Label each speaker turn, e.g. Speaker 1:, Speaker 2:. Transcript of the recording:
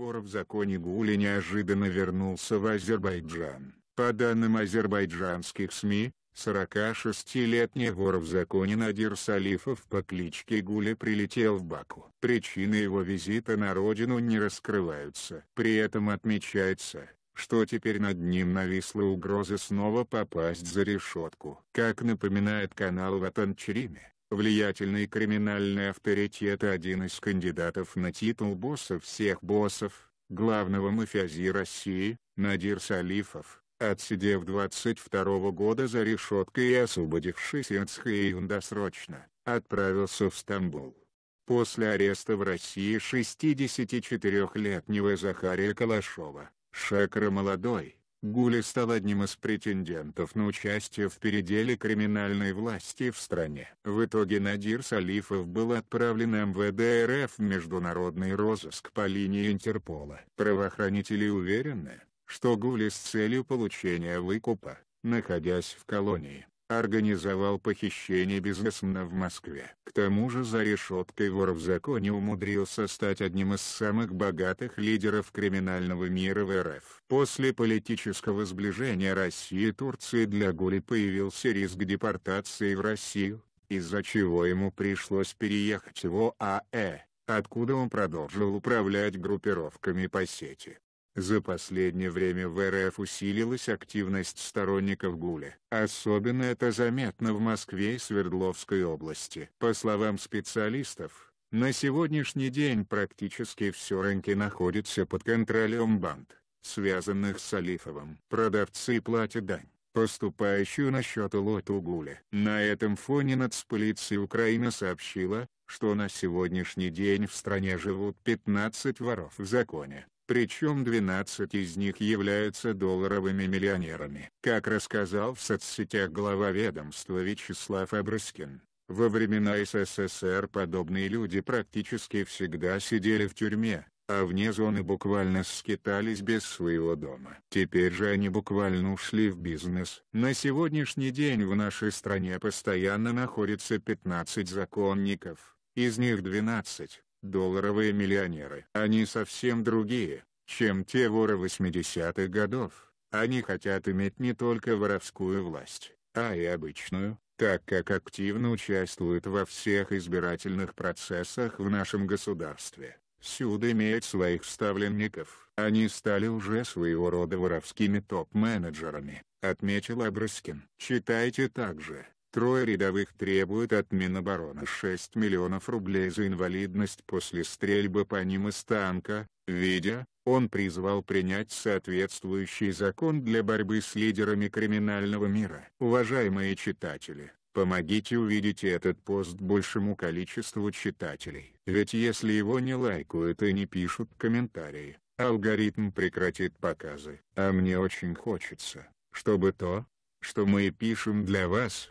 Speaker 1: вора в законе Гули неожиданно вернулся в Азербайджан. По данным азербайджанских СМИ, 46-летний вор в законе Надир Салифов по кличке Гули прилетел в Баку. Причины его визита на родину не раскрываются. При этом отмечается, что теперь над ним нависла угроза снова попасть за решетку. Как напоминает канал Ватанчериме, Влиятельный криминальный авторитет один из кандидатов на титул босса всех боссов, главного мафиази России, Надир Салифов, отсидев 22 года за решеткой и освободившись от Схейн досрочно, отправился в Стамбул. После ареста в России 64-летнего Захария Калашова, Шекра Молодой, Гули стал одним из претендентов на участие в переделе криминальной власти в стране. В итоге Надир Салифов был отправлен МВД РФ в международный розыск по линии Интерпола. Правоохранители уверены, что Гули с целью получения выкупа, находясь в колонии, организовал похищение бизнесмена в Москве. К тому же за решеткой вор в законе умудрился стать одним из самых богатых лидеров криминального мира в РФ. После политического сближения России и Турции для Гули появился риск депортации в Россию, из-за чего ему пришлось переехать в ОАЭ откуда он продолжил управлять группировками по сети. За последнее время в РФ усилилась активность сторонников Гуля. Особенно это заметно в Москве и Свердловской области. По словам специалистов, на сегодняшний день практически все рынки находятся под контролем банд, связанных с Алифовым. Продавцы платят дань поступающую на счет лоту Гуля. На этом фоне нацполиция Украины сообщила, что на сегодняшний день в стране живут 15 воров в законе причем 12 из них являются долларовыми миллионерами. Как рассказал в соцсетях глава ведомства Вячеслав Абрыскин, во времена СССР подобные люди практически всегда сидели в тюрьме, а вне зоны буквально скитались без своего дома. Теперь же они буквально ушли в бизнес. На сегодняшний день в нашей стране постоянно находится 15 законников, из них 12 долларовые миллионеры. Они совсем другие, чем те воры 80-х годов. Они хотят иметь не только воровскую власть, а и обычную, так как активно участвуют во всех избирательных процессах в нашем государстве. Сюда имеют своих ставленников. Они стали уже своего рода воровскими топ-менеджерами, отметил Абрыскин. Читайте также. Трое рядовых требуют от Минобороны 6 миллионов рублей за инвалидность после стрельбы по ним из танка, видя, он призвал принять соответствующий закон для борьбы с лидерами криминального мира. Уважаемые читатели, помогите увидеть этот пост большему количеству читателей. Ведь если его не лайкают и не пишут комментарии, алгоритм прекратит показы. А мне очень хочется, чтобы то, что мы пишем для вас,